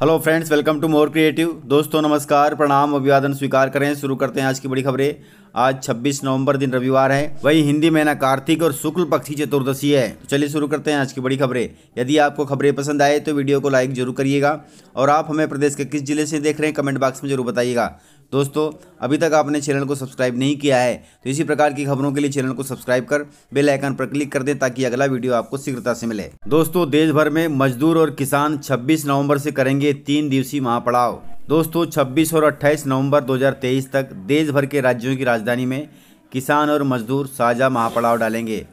hello friends welcome to more creative दोस्तों नमस्कार प्रणाम अभिवादन स्वीकार करें शुरू करते हैं आज की बड़ी खबरें आज 26 नवंबर दिन रविवार है वही हिंदी महीना कार्तिक और शुक्ल पक्ष की चतुर्दशी है तो चलिए शुरू करते हैं आज की बड़ी खबरें यदि आपको खबरें पसंद आए तो वीडियो को लाइक जरूर करिएगा और आप हमें प्रदेश के किस जिले से देख रहे हैं कमेंट बॉक्स में जरूर बताइएगा दोस्तों अभी तक आपने चैनल को सब्सक्राइब नहीं किया है तो इसी प्रकार की खबरों के लिए चैनल को सब्सक्राइब कर बेल आइकन पर क्लिक कर दें ताकि अगला वीडियो आपको शीघ्रता से मिले दोस्तों देश भर में मजदूर और किसान 26 नवंबर से करेंगे तीन दिवसीय महापड़ाव दोस्तों 26 और 28 नवंबर 2023 तक देश भर के राज्यों की राजधानी में किसान और मजदूर साझा महापड़ाव डालेंगे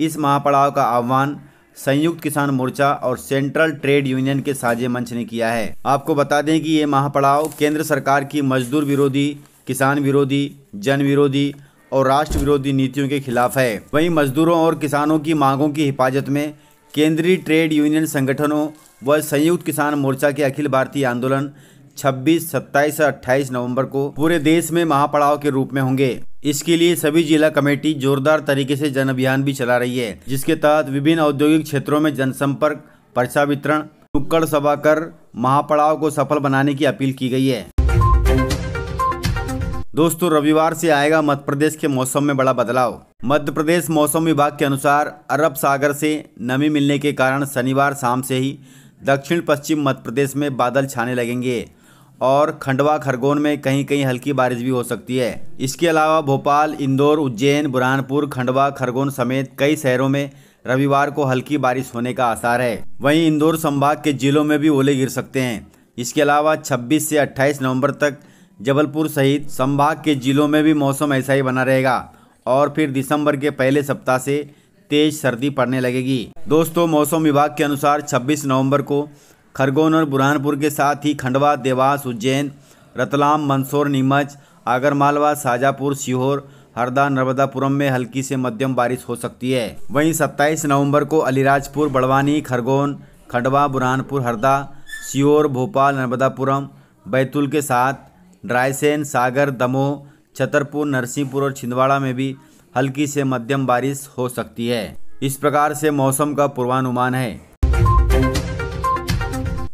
इस महापड़ाव का आह्वान संयुक्त किसान मोर्चा और सेंट्रल ट्रेड यूनियन के साझे मंच ने किया है आपको बता दें कि ये महापड़ाव केंद्र सरकार की मजदूर विरोधी किसान विरोधी जन विरोधी और राष्ट्र विरोधी नीतियों के खिलाफ है वहीं मजदूरों और किसानों की मांगों की हिफाजत में केंद्रीय ट्रेड यूनियन संगठनों व संयुक्त किसान मोर्चा के अखिल भारतीय आंदोलन 26, 27 और 28 नवंबर को पूरे देश में महापड़ाव के रूप में होंगे इसके लिए सभी जिला कमेटी जोरदार तरीके से जन अभियान भी चला रही है जिसके तहत विभिन्न औद्योगिक क्षेत्रों में जनसंपर्क पर्चा वितरण नुक्कड़ सभा कर महापड़ाव को सफल बनाने की अपील की गई है दोस्तों रविवार से आएगा मध्य प्रदेश के मौसम में बड़ा बदलाव मध्य प्रदेश मौसम विभाग के अनुसार अरब सागर से नमी मिलने के कारण शनिवार शाम से ही दक्षिण पश्चिम मध्य प्रदेश में बादल छाने लगेंगे और खंडवा खरगोन में कहीं कहीं हल्की बारिश भी हो सकती है इसके अलावा भोपाल इंदौर उज्जैन बुरहानपुर खंडवा खरगोन समेत कई शहरों में रविवार को हल्की बारिश होने का आसार है वहीं इंदौर संभाग के जिलों में भी ओले गिर सकते हैं इसके अलावा 26 से 28 नवंबर तक जबलपुर सहित संभाग के जिलों में भी मौसम ऐसा ही बना रहेगा और फिर दिसंबर के पहले सप्ताह से तेज सर्दी पड़ने लगेगी दोस्तों मौसम विभाग के अनुसार 26 नवंबर को खरगोन और बुरहानपुर के साथ ही खंडवा देवास उज्जैन रतलाम मंदसौर नीमच आगरमालवा शाजापुर सीहोर हरदा नर्मदापुरम में हल्की से मध्यम बारिश हो सकती है वहीं 27 नवंबर को अलीराजपुर बड़वानी खरगोन खंडवा बुरहानपुर हरदा सीहोर भोपाल नर्मदापुरम बैतूल के साथ ड्रायसेन सागर दमोह छतरपुर नरसिंहपुर और छिंदवाड़ा में भी हल्की से मध्यम बारिश हो सकती है इस प्रकार से मौसम का पूर्वानुमान है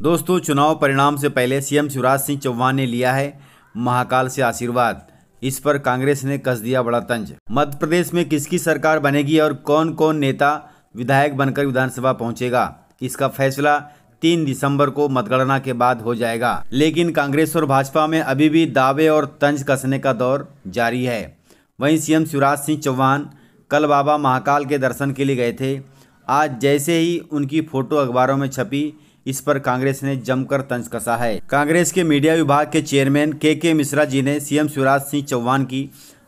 दोस्तों चुनाव परिणाम से पहले सीएम शिवराज सिंह चौहान ने लिया है महाकाल से आशीर्वाद इस पर कांग्रेस ने कस दिया बड़ा तंज मध्य प्रदेश में किसकी सरकार बनेगी और कौन कौन नेता विधायक बनकर विधानसभा पहुंचेगा इसका फैसला तीन दिसंबर को मतगणना के बाद हो जाएगा लेकिन कांग्रेस और भाजपा में अभी भी दावे और तंज कसने का दौर जारी है वहीं सीएम शिवराज सिंह चौहान कल बाबा महाकाल के दर्शन के लिए गए थे आज जैसे ही उनकी फ़ोटो अखबारों में छपी इस पर कांग्रेस ने जमकर तंज कसा है कांग्रेस के मीडिया विभाग के चेयरमैन के के मिश्रा जी ने सीएम शिवराज सिंह चौहान की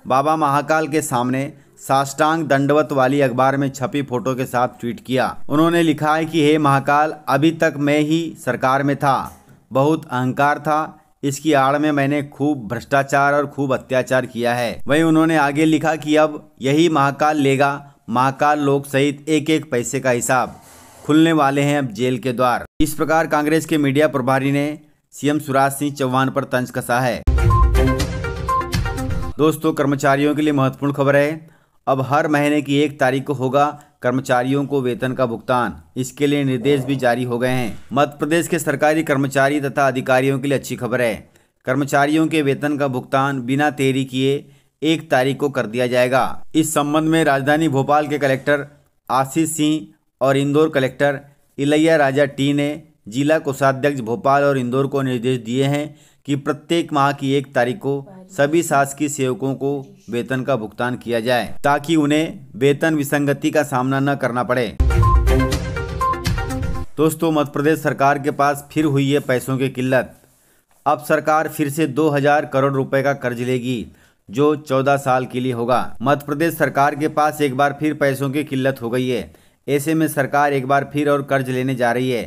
बाबा महाकाल के सामने साष्टांग दंडवत वाली अखबार में छपी फोटो के साथ ट्वीट किया उन्होंने लिखा है कि हे महाकाल अभी तक मैं ही सरकार में था बहुत अहंकार था इसकी आड़ में मैंने खूब भ्रष्टाचार और खूब अत्याचार किया है वहीं उन्होंने आगे लिखा कि अब यही महाकाल लेगा महाकाल लोग सहित एक एक पैसे का हिसाब खुलने वाले हैं अब जेल के द्वार इस प्रकार कांग्रेस के मीडिया प्रभारी ने सीएम शिवराज सिंह चौहान पर तंज कसा है दोस्तों कर्मचारियों के लिए महत्वपूर्ण खबर है अब हर महीने की एक तारीख को होगा कर्मचारियों को वेतन का भुगतान इसके लिए निर्देश भी जारी हो गए हैं मध्य प्रदेश के सरकारी कर्मचारी तथा अधिकारियों के लिए अच्छी खबर है कर्मचारियों के वेतन का भुगतान बिना देरी किए एक तारीख को कर दिया जाएगा इस संबंध में राजधानी भोपाल के कलेक्टर आशीष सिंह और Indore collector Ilayaraja T ने जिला कोषाध्यक्ष भोपाल और इंदौर को निर्देश दिए हैं कि प्रत्येक माह की एक तारीख को सभी शासकीय सेवकों को वेतन का भुगतान किया जाए ताकि उन्हें वेतन विसंगति का सामना न करना पड़े दोस्तों मध्य प्रदेश सरकार के पास फिर हुई है पैसों की किल्लत अब सरकार फिर से 2000 करोड़ रुपए का कर्ज लेगी जो 14 साल के लिए होगा मध्य प्रदेश सरकार के पास एक बार फिर पैसों की किल्लत हो गई है ऐसे में सरकार एक बार फिर और कर्ज लेने जा रही है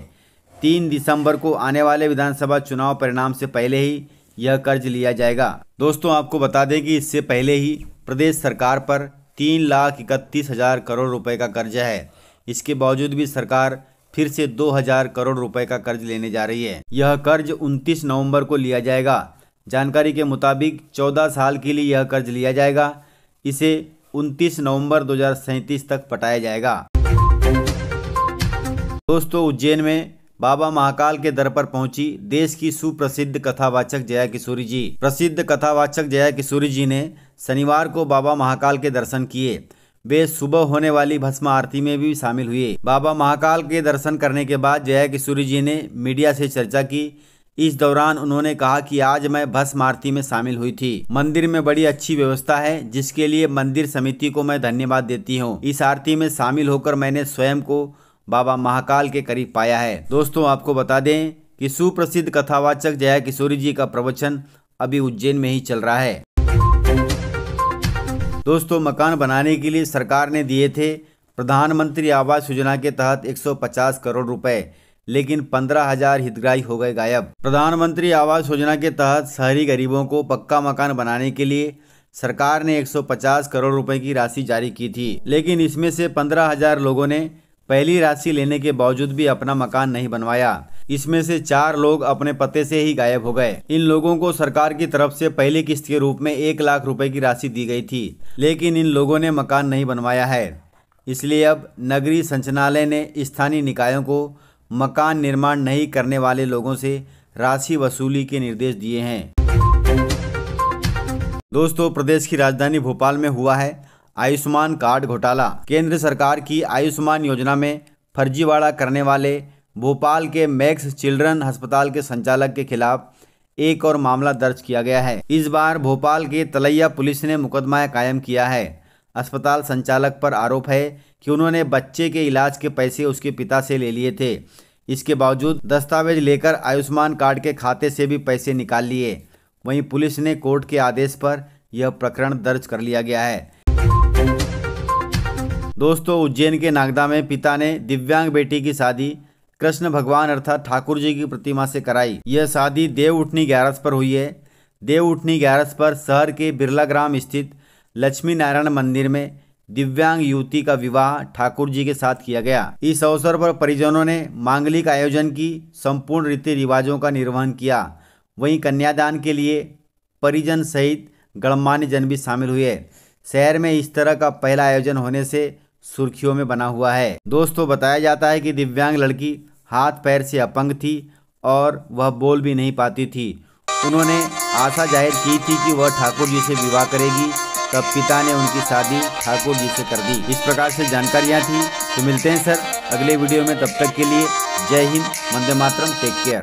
तीन दिसंबर को आने वाले विधानसभा चुनाव परिणाम से पहले ही यह कर्ज लिया जाएगा दोस्तों आपको बता दें कि इससे पहले ही प्रदेश सरकार पर तीन लाख इकतीस हज़ार करोड़ रुपए का कर्जा है इसके बावजूद भी सरकार फिर से दो हज़ार करोड़ रुपए का कर्ज लेने जा रही है यह कर्ज 29 नवंबर को लिया जाएगा जानकारी के मुताबिक 14 साल के लिए यह कर्ज लिया जाएगा इसे 29 नवंबर दो तक पटाया जाएगा दोस्तों उज्जैन में बाबा महाकाल के दर पर पहुंची देश की सुप्रसिद्ध कथावाचक जया किशोरी जी प्रसिद्ध कथावाचक जया किशोरी जी ने शनिवार को बाबा महाकाल के दर्शन किए वे सुबह होने वाली भस्म आरती में भी शामिल हुए बाबा महाकाल के दर्शन करने के बाद जया किशोरी जी ने मीडिया से चर्चा की इस दौरान उन्होंने कहा कि आज मैं भस्म आरती में शामिल हुई थी मंदिर में बड़ी अच्छी व्यवस्था है जिसके लिए मंदिर समिति को मैं धन्यवाद देती हूँ इस आरती में शामिल होकर मैंने स्वयं को बाबा महाकाल के करीब पाया है दोस्तों आपको बता दें कि सुप्रसिद्ध कथावाचक जया किशोरी जी का प्रवचन अभी उज्जैन में ही चल रहा है दोस्तों मकान बनाने के लिए सरकार ने दिए थे प्रधानमंत्री आवास योजना के तहत 150 करोड़ रुपए लेकिन पंद्रह हजार हितग्राही हो गए गायब प्रधानमंत्री आवास योजना के तहत शहरी गरीबों को पक्का मकान बनाने के लिए सरकार ने 150 करोड़ रुपए की राशि जारी की थी लेकिन इसमें से पंद्रह हजार लोगों ने पहली राशि लेने के बावजूद भी अपना मकान नहीं बनवाया इसमें से चार लोग अपने पते से ही गायब हो गए इन लोगों को सरकार की तरफ से पहली किस्त के रूप में एक लाख रुपए की राशि दी गई थी लेकिन इन लोगों ने मकान नहीं बनवाया है इसलिए अब नगरीय संचालय ने स्थानीय निकायों को मकान निर्माण नहीं करने वाले लोगों से राशि वसूली के निर्देश दिए हैं दोस्तों प्रदेश की राजधानी भोपाल में हुआ है आयुष्मान कार्ड घोटाला केंद्र सरकार की आयुष्मान योजना में फर्जीवाड़ा करने वाले भोपाल के मैक्स चिल्ड्रन अस्पताल के संचालक के खिलाफ एक और मामला दर्ज किया गया है इस बार भोपाल के तलैया पुलिस ने मुकदमा कायम किया है अस्पताल संचालक पर आरोप है कि उन्होंने बच्चे के इलाज के पैसे उसके पिता से ले लिए थे इसके बावजूद दस्तावेज लेकर आयुष्मान कार्ड के खाते से भी पैसे निकाल लिए वहीं पुलिस ने कोर्ट के आदेश पर यह प्रकरण दर्ज कर लिया गया है दोस्तों उज्जैन के नागदा में पिता ने दिव्यांग बेटी की शादी कृष्ण भगवान अर्थात ठाकुर जी की प्रतिमा से कराई यह शादी देव उठनी ग्यारस पर हुई है देव उठनी ग्यारस पर शहर के बिरला ग्राम स्थित लक्ष्मी नारायण मंदिर में दिव्यांग युवती का विवाह ठाकुर जी के साथ किया गया इस अवसर पर परिजनों ने मांगलिक आयोजन की संपूर्ण रीति रिवाजों का निर्वहन किया वहीं कन्यादान के लिए परिजन सहित गणमान्य जन भी शामिल हुए शहर में इस तरह का पहला आयोजन होने से सुर्खियों में बना हुआ है दोस्तों बताया जाता है कि दिव्यांग लड़की हाथ पैर से अपंग थी और वह बोल भी नहीं पाती थी उन्होंने आशा जाहिर की थी कि वह ठाकुर जी से विवाह करेगी तब पिता ने उनकी शादी ठाकुर जी से कर दी इस प्रकार से जानकारियाँ थी तो मिलते हैं सर अगले वीडियो में तब तक के लिए जय हिंद मंदे मातरम टेक केयर